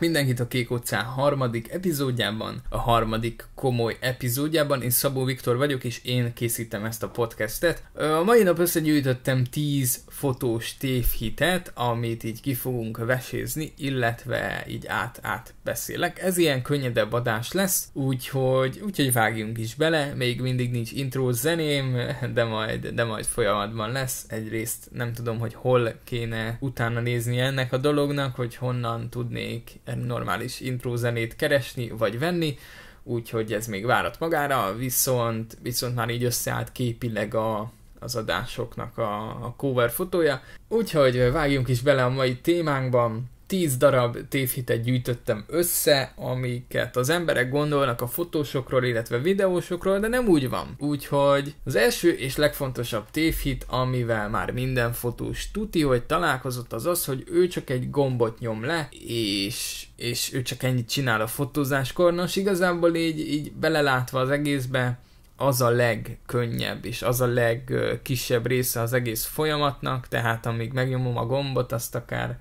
mindenkit a Kék utcán harmadik epizódjában, a harmadik komoly epizódjában. Én Szabó Viktor vagyok, és én készítem ezt a podcastet. A mai nap összegyűjtöttem 10 fotós tévhitet, amit így ki fogunk vesézni, illetve így át-át beszélek. Ez ilyen könnyedebb adás lesz, úgyhogy, úgyhogy vágjunk is bele, még mindig nincs intro zeném, de majd, de majd folyamatban lesz. Egyrészt nem tudom, hogy hol kéne utána nézni ennek a dolognak, hogy honnan tudnék normális intro zenét keresni vagy venni, úgyhogy ez még várat magára, viszont, viszont már így összeállt képileg a, az adásoknak a, a cover fotója. Úgyhogy vágjunk is bele a mai témánkban. 10 darab tévhitet gyűjtöttem össze, amiket az emberek gondolnak a fotósokról, illetve videósokról, de nem úgy van. Úgyhogy az első és legfontosabb tévhit, amivel már minden fotós tuti, hogy találkozott, az az, hogy ő csak egy gombot nyom le, és és ő csak ennyit csinál a fotózáskor. Nos, igazából így, így belelátva az egészbe, az a legkönnyebb és az a legkisebb része az egész folyamatnak, tehát amíg megnyomom a gombot, azt akár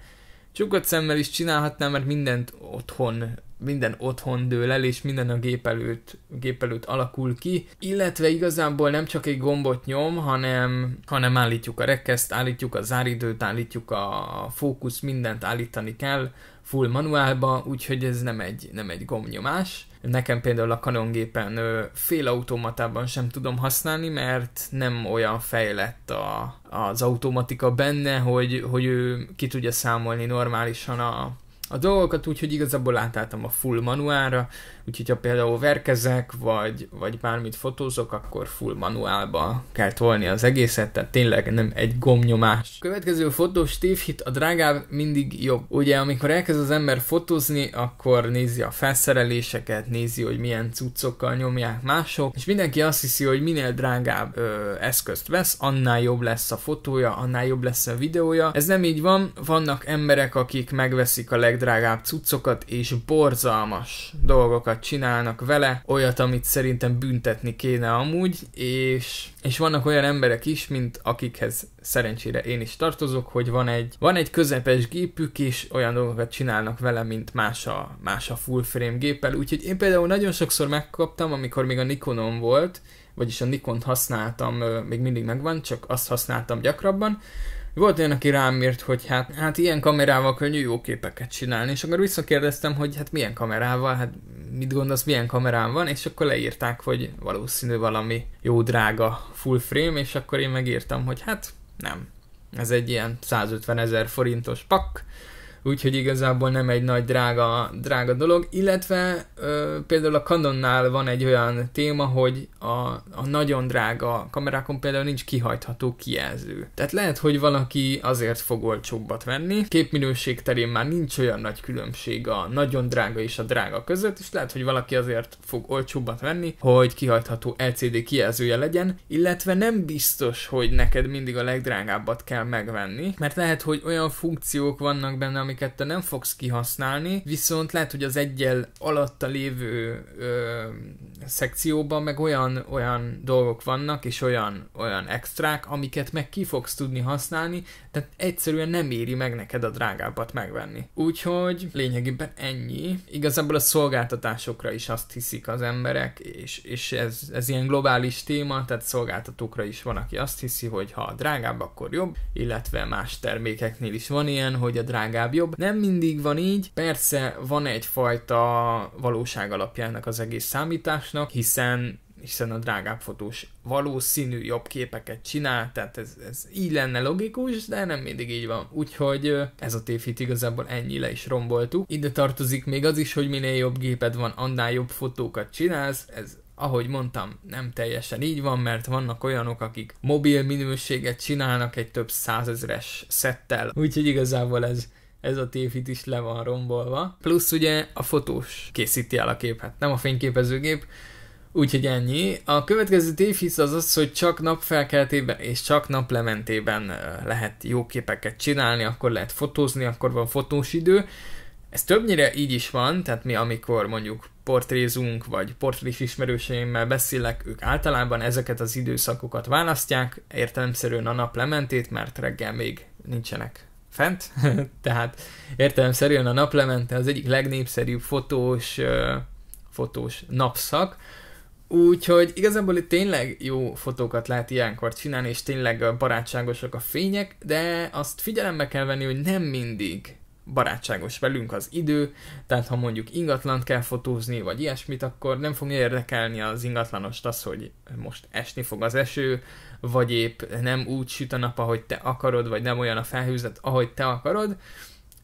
Csukott szemmel is csinálhatnám, mert mindent otthon minden otthon dől el, és minden a gép előtt, gép előtt alakul ki, illetve igazából nem csak egy gombot nyom, hanem, hanem állítjuk a rekeszt, állítjuk a záridőt, állítjuk a fókusz, mindent állítani kell, full manuálba, úgyhogy ez nem egy, nem egy gombnyomás. Nekem például a Canon gépen automatában sem tudom használni, mert nem olyan fejlett a, az automatika benne, hogy, hogy ő ki tudja számolni normálisan a, a dolgokat, úgyhogy igazából átálltam a full manuálra, úgyhogy ha például verkezek, vagy, vagy bármit fotózok, akkor full manuálba kell tolni az egészet, tehát tényleg nem egy gomnyomás. Következő fotós tévhit, a drágább mindig jobb. Ugye, amikor elkezd az ember fotózni, akkor nézi a felszereléseket, nézi, hogy milyen cuccokkal nyomják mások, és mindenki azt hiszi, hogy minél drágább ö, eszközt vesz, annál jobb lesz a fotója, annál jobb lesz a videója. Ez nem így van, vannak emberek, akik megveszik a leg legdrágább cuccokat, és borzalmas dolgokat csinálnak vele, olyat, amit szerintem büntetni kéne amúgy, és, és vannak olyan emberek is, mint akikhez szerencsére én is tartozok, hogy van egy, van egy közepes gépük, és olyan dolgokat csinálnak vele, mint más a, más a full frame géppel, úgyhogy én például nagyon sokszor megkaptam, amikor még a Nikonom volt, vagyis a Nikont használtam, még mindig megvan, csak azt használtam gyakrabban, volt olyan, aki rám írt, hogy hát, hát ilyen kamerával könnyű jó képeket csinálni, és akkor visszakérdeztem, hogy hát milyen kamerával, hát mit gondolsz, milyen kamerám van, és akkor leírták, hogy valószínű valami jó drága full frame, és akkor én megírtam, hogy hát nem, ez egy ilyen 150 ezer forintos pak, úgyhogy igazából nem egy nagy drága, drága dolog, illetve ö, például a Canonnál van egy olyan téma, hogy a, a nagyon drága kamerákon például nincs kihajtható kijelző. Tehát lehet, hogy valaki azért fog olcsóbbat venni, képminőség terén már nincs olyan nagy különbség a nagyon drága és a drága között, és lehet, hogy valaki azért fog olcsóbbat venni, hogy kihajtható LCD kijelzője legyen, illetve nem biztos, hogy neked mindig a legdrágábbat kell megvenni, mert lehet, hogy olyan funkciók vannak benne, amiket te nem fogsz kihasználni, viszont lehet, hogy az egyel alatta lévő ö, szekcióban meg olyan, olyan dolgok vannak, és olyan, olyan extrák, amiket meg ki fogsz tudni használni, tehát egyszerűen nem éri meg neked a drágábbat megvenni. Úgyhogy lényegében ennyi. Igazából a szolgáltatásokra is azt hiszik az emberek, és, és ez, ez ilyen globális téma, tehát szolgáltatókra is van, aki azt hiszi, hogy ha drágább, akkor jobb, illetve más termékeknél is van ilyen, hogy a drágább legjobb. Nem mindig van így, persze van egyfajta valóság alapjának az egész számításnak, hiszen hiszen a drágább fotós valószínű jobb képeket csinál, tehát ez, ez így lenne logikus, de nem mindig így van. Úgyhogy ez a tévhit igazából ennyi le is romboltuk. Ide tartozik még az is, hogy minél jobb géped van, annál jobb fotókat csinálsz, ez ahogy mondtam, nem teljesen így van, mert vannak olyanok, akik mobil minőséget csinálnak egy több százezres szettel, úgyhogy igazából ez ez a tévhit is le van rombolva. Plusz ugye a fotós készíti el a képet, nem a fényképezőgép, úgyhogy ennyi. A következő tévhit az az, hogy csak napfelkeltében és csak naplementében lehet jó képeket csinálni, akkor lehet fotózni, akkor van fotós idő. Ez többnyire így is van, tehát mi amikor mondjuk portrézunk, vagy portrés ismerőseimmel beszélek, ők általában ezeket az időszakokat választják, értelemszerűen a nap lementét, mert reggel még nincsenek fent, tehát értelemszerűen a naplemente az egyik legnépszerűbb fotós, fotós napszak, Úgyhogy igazából itt tényleg jó fotókat lehet ilyenkor csinálni, és tényleg barátságosak a fények, de azt figyelembe kell venni, hogy nem mindig barátságos velünk az idő, tehát ha mondjuk ingatlant kell fotózni, vagy ilyesmit, akkor nem fogja érdekelni az ingatlanost az, hogy most esni fog az eső, vagy épp nem úgy süt a nap, ahogy te akarod, vagy nem olyan a felhőzet, ahogy te akarod,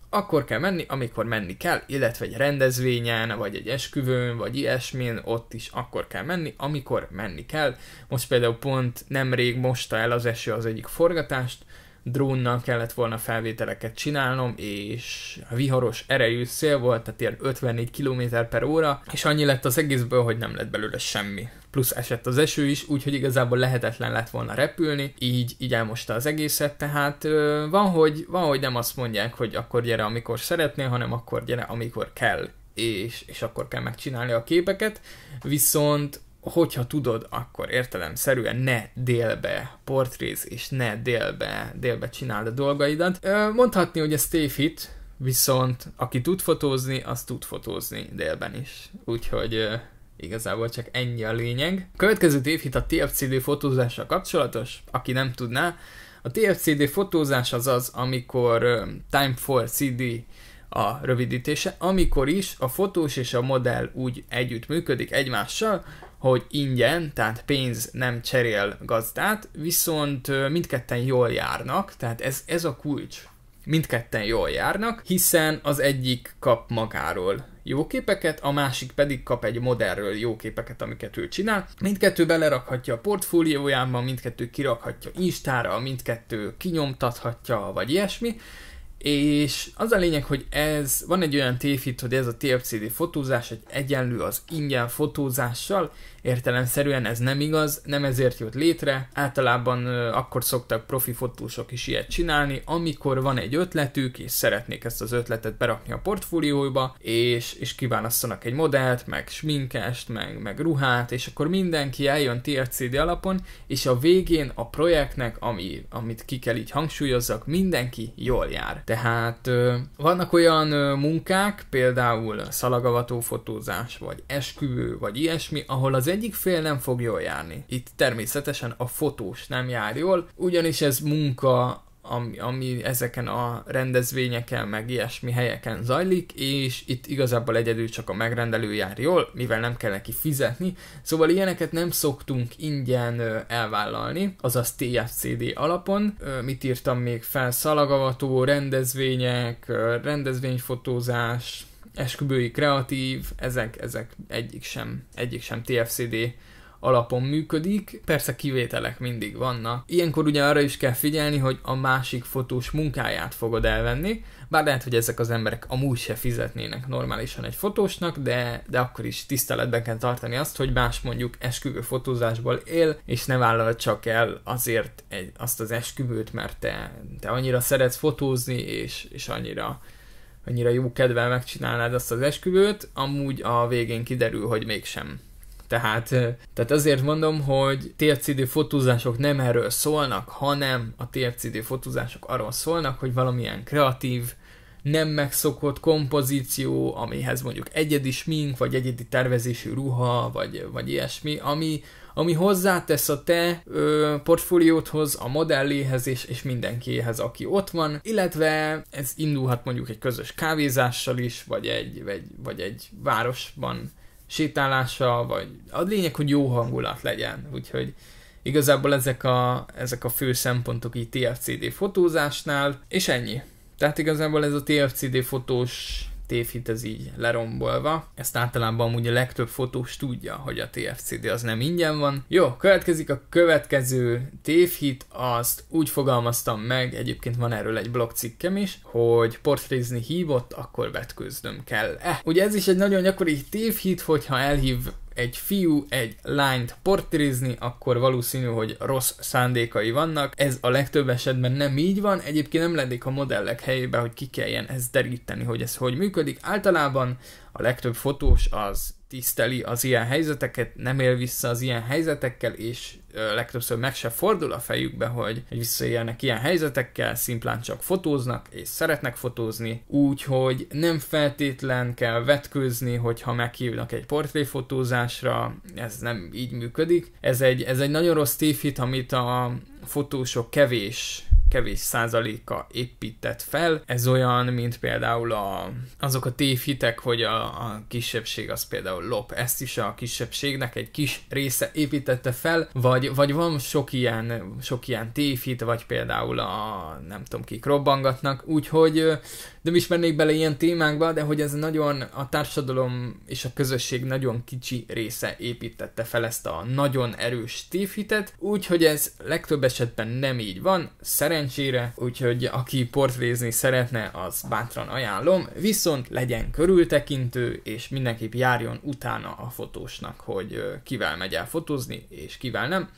akkor kell menni, amikor menni kell, illetve egy rendezvényen, vagy egy esküvőn, vagy ilyesmin, ott is akkor kell menni, amikor menni kell. Most például pont nemrég mosta el az eső az egyik forgatást, drónnal kellett volna felvételeket csinálnom, és a viharos erejű szél volt, tehát ilyen 54 km per óra, és annyi lett az egészből, hogy nem lett belőle semmi. Plusz esett az eső is, úgyhogy igazából lehetetlen lett volna repülni, így, így elmosta az egészet, tehát van hogy, van, hogy nem azt mondják, hogy akkor gyere, amikor szeretnél, hanem akkor gyere, amikor kell és, és akkor kell megcsinálni a képeket, viszont hogyha tudod, akkor értelemszerűen ne délbe portréz, és ne délbe, délbe csináld a dolgaidat. Mondhatni, hogy ez stay fit, viszont aki tud fotózni, az tud fotózni délben is. Úgyhogy igazából csak ennyi a lényeg. A következő tévhit a TFCD fotózással kapcsolatos, aki nem tudná. A TFCD fotózás az az, amikor Time for CD a rövidítése, amikor is a fotós és a modell úgy együtt működik egymással, hogy ingyen, tehát pénz nem cserél gazdát, viszont mindketten jól járnak, tehát ez, ez a kulcs. Mindketten jól járnak, hiszen az egyik kap magáról jó képeket, a másik pedig kap egy modellről jó képeket, amiket ő csinál. Mindkettő belerakhatja a portfóliójába, mindkettő kirakhatja Instára, mindkettő kinyomtathatja, vagy ilyesmi, és az a lényeg, hogy ez, van egy olyan tévhit, hogy ez a TFCD fotózás egy egyenlő az ingyen fotózással, értelemszerűen ez nem igaz, nem ezért jött létre, általában akkor szoktak profi fotósok is ilyet csinálni, amikor van egy ötletük, és szeretnék ezt az ötletet berakni a portfólióba, és, és kiválasztanak egy modellt, meg sminkest, meg, meg ruhát, és akkor mindenki eljön TFCD alapon, és a végén a projektnek, ami, amit ki kell így hangsúlyozzak, mindenki jól jár. De tehát vannak olyan munkák, például szalagavató fotózás, vagy esküvő, vagy ilyesmi, ahol az egyik fél nem fog jól járni. Itt természetesen a fotós nem jár jól, ugyanis ez munka ami, ami ezeken a rendezvényeken, meg ilyesmi helyeken zajlik, és itt igazából egyedül csak a megrendelő jár jól, mivel nem kell neki fizetni, szóval ilyeneket nem szoktunk ingyen elvállalni, azaz TFCD alapon. Mit írtam még fel? Szalagavató, rendezvények, rendezvényfotózás, esküvői kreatív, ezek, ezek egyik sem, egyik sem TFCD alapon működik, persze kivételek mindig vannak. Ilyenkor ugye arra is kell figyelni, hogy a másik fotós munkáját fogod elvenni, bár lehet, hogy ezek az emberek amúgy se fizetnének normálisan egy fotósnak, de, de akkor is tiszteletben kell tartani azt, hogy más mondjuk esküvő fotózásból él, és ne vállal csak el azért egy, azt az esküvőt, mert te, te annyira szeretsz fotózni, és, és annyira annyira jó kedvel megcsinálnád azt az esküvőt, amúgy a végén kiderül, hogy mégsem. Tehát, tehát azért mondom, hogy TFCD fotózások nem erről szólnak, hanem a TFCD fotózások arról szólnak, hogy valamilyen kreatív, nem megszokott kompozíció, amihez mondjuk egyedi smink, vagy egyedi tervezésű ruha, vagy, vagy ilyesmi, ami, ami hozzátesz a te ö, portfóliódhoz, a modelléhez és, és mindenkihez, aki ott van, illetve ez indulhat mondjuk egy közös kávézással is, vagy egy, vagy, vagy egy városban sétálása, vagy a lényeg, hogy jó hangulat legyen, úgyhogy igazából ezek a, ezek a fő szempontok így TFCD fotózásnál, és ennyi. Tehát igazából ez a TFCD fotós tévhit ez így lerombolva. Ezt általában amúgy a legtöbb fotós tudja, hogy a TFCD az nem ingyen van. Jó, következik a következő tévhit, azt úgy fogalmaztam meg, egyébként van erről egy blogcikkem is, hogy portrézni hívott, akkor vetkőznöm kell-e. Ugye ez is egy nagyon gyakori tévhit, hogyha elhív egy fiú egy lányt portirizni, akkor valószínű, hogy rossz szándékai vannak. Ez a legtöbb esetben nem így van, egyébként nem lennék a modellek helyébe, hogy ki kelljen ezt deríteni, hogy ez hogy működik. Általában a legtöbb fotós az tiszteli az ilyen helyzeteket, nem él vissza az ilyen helyzetekkel, és ö, legtöbbször meg se fordul a fejükbe, hogy visszaélnek ilyen helyzetekkel, szimplán csak fotóznak, és szeretnek fotózni, úgyhogy nem feltétlen kell vetkőzni, hogyha meghívnak egy portréfotózásra, ez nem így működik. Ez egy, ez egy nagyon rossz tévhit, amit a fotósok kevés kevés százaléka épített fel. Ez olyan, mint például a, azok a tévhitek, hogy a, a kisebbség az például lop. Ezt is a kisebbségnek egy kis része építette fel, vagy, vagy van sok ilyen, sok ilyen tévhit, vagy például a nem tudom kik robbangatnak, úgyhogy nem ismernék bele ilyen témákba, de hogy ez nagyon a társadalom és a közösség nagyon kicsi része építette fel ezt a nagyon erős tévhitet, úgyhogy ez legtöbb esetben nem így van, szerencsére szerencsére, úgyhogy aki portrézni szeretne, az bátran ajánlom, viszont legyen körültekintő, és mindenképp járjon utána a fotósnak, hogy kivel megy el fotózni, és kivel nem.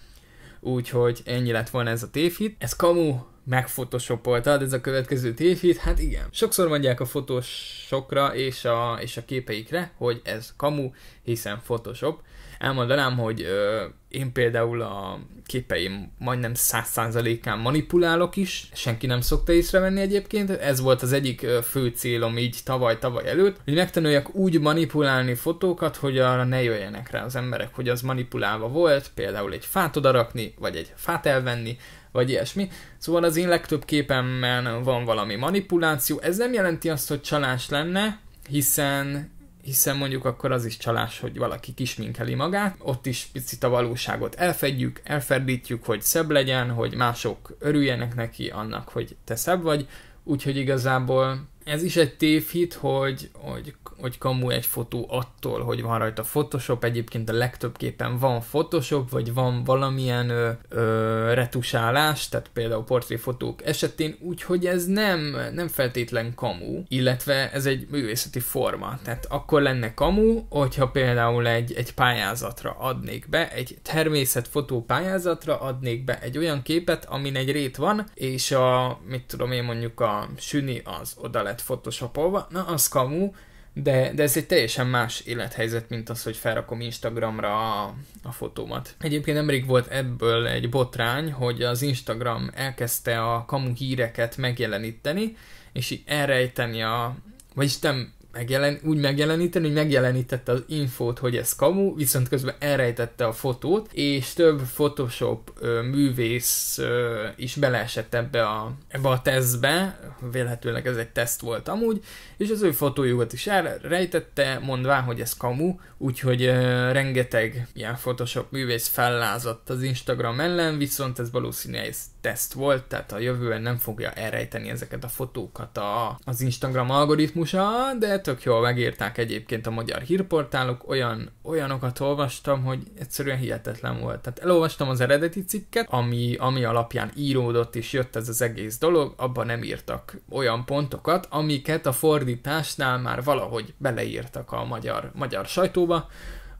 Úgyhogy ennyi lett volna ez a tévhit. Ez kamu, megfotoshopoltad, ez a következő tévhit, hát igen. Sokszor mondják a fotósokra és a, és a képeikre, hogy ez kamu, hiszen Photoshop. Elmondanám, hogy ö, én például a képeim majdnem 100%-án manipulálok is, senki nem szokta észrevenni egyébként, ez volt az egyik fő célom így tavaly-tavaly előtt, hogy megtanuljak úgy manipulálni fotókat, hogy arra ne jöjjenek rá az emberek, hogy az manipulálva volt, például egy fát odarakni, vagy egy fát elvenni, vagy ilyesmi. Szóval az én legtöbb képemben van valami manipuláció. Ez nem jelenti azt, hogy csalás lenne, hiszen hiszen mondjuk akkor az is csalás, hogy valaki kisminkeli magát, ott is picit a valóságot elfedjük, elferdítjük, hogy szebb legyen, hogy mások örüljenek neki annak, hogy te szebb vagy, úgyhogy igazából ez is egy tévhit, hogy, hogy, hogy kamu egy fotó attól, hogy van rajta Photoshop, egyébként a legtöbb képen van Photoshop, vagy van valamilyen ö, ö, retusálás, tehát például portréfotók esetén, úgyhogy ez nem, nem feltétlen kamu, illetve ez egy művészeti forma. Tehát akkor lenne kamu, hogyha például egy, egy pályázatra adnék be, egy természetfotó pályázatra adnék be egy olyan képet, amin egy rét van, és a, mit tudom én mondjuk a süni az oda lett lett photoshopolva, na az kamu, de, de ez egy teljesen más élethelyzet, mint az, hogy felrakom Instagramra a, a fotómat. Egyébként nemrég volt ebből egy botrány, hogy az Instagram elkezdte a kamu híreket megjeleníteni, és így elrejteni a, vagyis nem megjelen, úgy megjeleníteni, hogy megjelenítette az infót, hogy ez kamu, viszont közben elrejtette a fotót, és több Photoshop ö, művész ö, is beleesett ebbe a, ebbe a tesztbe, véletőleg ez egy teszt volt amúgy, és az ő fotójukat is elrejtette, mondván, hogy ez kamu, úgyhogy ö, rengeteg ilyen Photoshop művész fellázadt az Instagram ellen, viszont ez valószínűleg ez teszt volt, tehát a jövőben nem fogja elrejteni ezeket a fotókat a, az Instagram algoritmusa, de tök jól megírták egyébként a magyar hírportálok, olyan, olyanokat olvastam, hogy egyszerűen hihetetlen volt. Tehát elolvastam az eredeti cikket, ami, ami alapján íródott és jött ez az egész dolog, abban nem írtak olyan pontokat, amiket a fordításnál már valahogy beleírtak a magyar, magyar sajtóba,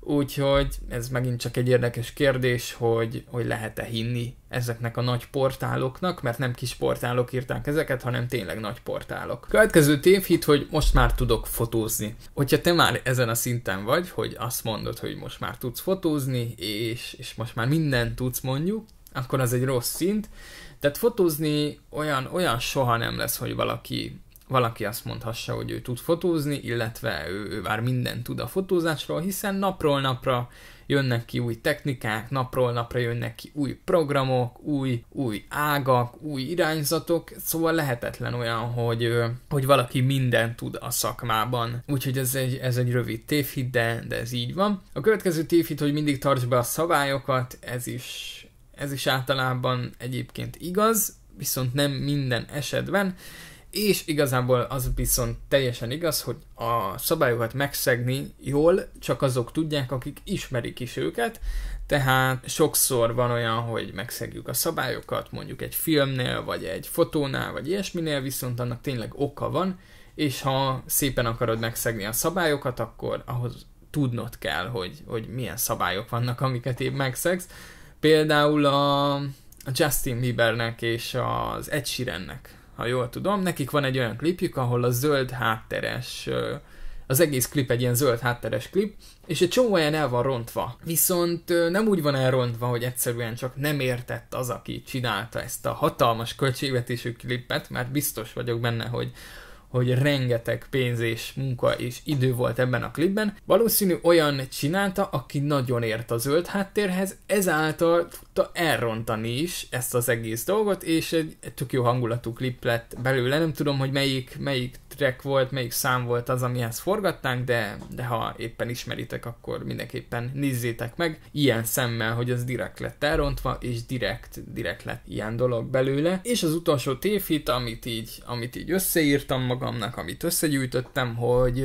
Úgyhogy ez megint csak egy érdekes kérdés, hogy, hogy lehet-e hinni ezeknek a nagy portáloknak, mert nem kis portálok írták ezeket, hanem tényleg nagy portálok. Következő tévhit, hogy most már tudok fotózni. Hogyha te már ezen a szinten vagy, hogy azt mondod, hogy most már tudsz fotózni, és, és most már mindent tudsz mondjuk, akkor az egy rossz szint. Tehát fotózni olyan, olyan soha nem lesz, hogy valaki valaki azt mondhassa, hogy ő tud fotózni, illetve ő, ő már mindent tud a fotózásról, hiszen napról napra jönnek ki új technikák, napról napra jönnek ki új programok, új, új ágak, új irányzatok, szóval lehetetlen olyan, hogy, hogy valaki mindent tud a szakmában. Úgyhogy ez egy, ez egy rövid tévhit, de, de ez így van. A következő tévhit, hogy mindig tarts be a szabályokat, ez is ez is általában egyébként igaz, viszont nem minden esetben és igazából az viszont teljesen igaz, hogy a szabályokat megszegni jól csak azok tudják, akik ismerik is őket, tehát sokszor van olyan, hogy megszegjük a szabályokat, mondjuk egy filmnél, vagy egy fotónál, vagy ilyesminél, viszont annak tényleg oka van, és ha szépen akarod megszegni a szabályokat, akkor ahhoz tudnod kell, hogy, hogy milyen szabályok vannak, amiket épp megszegsz. Például a Justin Biebernek és az Ed Sheerannek ha jól tudom. Nekik van egy olyan klipjük, ahol a zöld hátteres, az egész klip egy ilyen zöld hátteres klip, és egy csomó olyan el van rontva. Viszont nem úgy van elrontva, hogy egyszerűen csak nem értett az, aki csinálta ezt a hatalmas költségvetésű klipet, mert biztos vagyok benne, hogy hogy rengeteg pénz és munka és idő volt ebben a klipben. Valószínű olyan csinálta, aki nagyon ért a zöld háttérhez, ezáltal tudta elrontani is ezt az egész dolgot, és egy, egy tök jó hangulatú klip lett belőle. Nem tudom, hogy melyik, melyik track volt, melyik szám volt az, amihez forgatták, de, de ha éppen ismeritek, akkor mindenképpen nézzétek meg, ilyen szemmel, hogy ez direkt lett elrontva, és direkt, direkt lett ilyen dolog belőle. És az utolsó tévhit, amit így, amit így összeírtam magamnak, amit összegyűjtöttem, hogy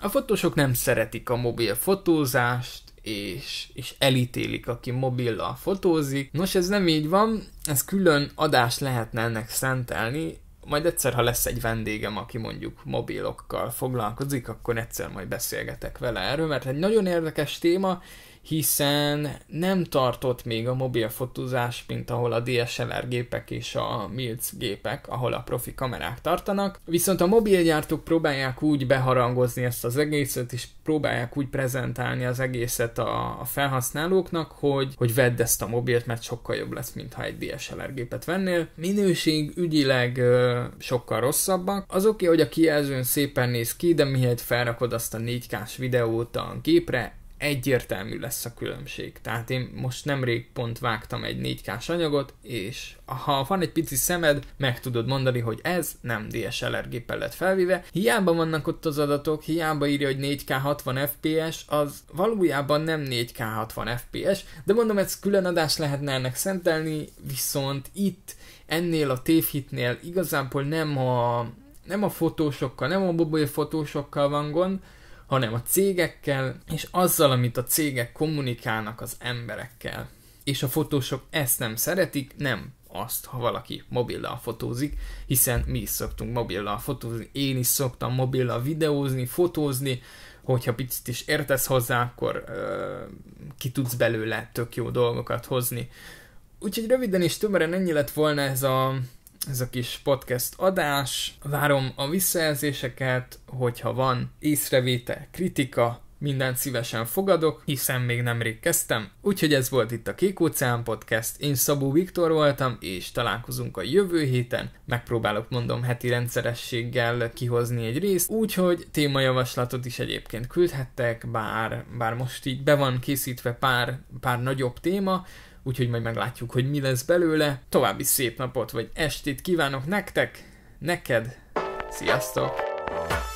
a fotósok nem szeretik a mobil fotózást, és, és elítélik, aki mobillal fotózik. Nos, ez nem így van, ez külön adás lehetne ennek szentelni, majd egyszer, ha lesz egy vendégem, aki mondjuk mobilokkal foglalkozik, akkor egyszer majd beszélgetek vele erről, mert egy nagyon érdekes téma, hiszen nem tartott még a mobil fotózás, mint ahol a DSLR gépek és a MILC gépek, ahol a profi kamerák tartanak. Viszont a mobilgyártók próbálják úgy beharangozni ezt az egészet, és próbálják úgy prezentálni az egészet a, a felhasználóknak, hogy, hogy vedd ezt a mobilt, mert sokkal jobb lesz, mintha egy DSLR gépet vennél. Minőség ügyileg ö, sokkal rosszabbak. Az oké, okay, hogy a kijelzőn szépen néz ki, de mihelyt felrakod azt a 4K-s videót a gépre, egyértelmű lesz a különbség. Tehát én most nemrég pont vágtam egy 4 k anyagot, és ha van egy pici szemed, meg tudod mondani, hogy ez nem DSLR géppel lett felvéve. Hiába vannak ott az adatok, hiába írja, hogy 4K 60 FPS, az valójában nem 4K 60 FPS, de mondom, ez külön adás lehetne ennek szentelni, viszont itt ennél a tévhitnél igazából nem a nem a fotósokkal, nem a mobil fotósokkal van gond, hanem a cégekkel, és azzal, amit a cégek kommunikálnak az emberekkel. És a fotósok ezt nem szeretik, nem azt, ha valaki mobillal fotózik, hiszen mi is szoktunk mobillal fotózni, én is szoktam mobillal videózni, fotózni, hogyha picit is értesz hozzá, akkor ö, ki tudsz belőle tök jó dolgokat hozni. Úgyhogy röviden és tömören ennyi lett volna ez a ez a kis podcast adás. Várom a visszajelzéseket, hogyha van észrevétel, kritika, mindent szívesen fogadok, hiszen még nemrég kezdtem. Úgyhogy ez volt itt a Kék Óceán Podcast, én Szabó Viktor voltam, és találkozunk a jövő héten. Megpróbálok, mondom, heti rendszerességgel kihozni egy részt, úgyhogy témajavaslatot is egyébként küldhettek, bár, bár most így be van készítve pár, pár nagyobb téma, úgyhogy majd meglátjuk, hogy mi lesz belőle. További szép napot vagy estét kívánok nektek, neked, sziasztok!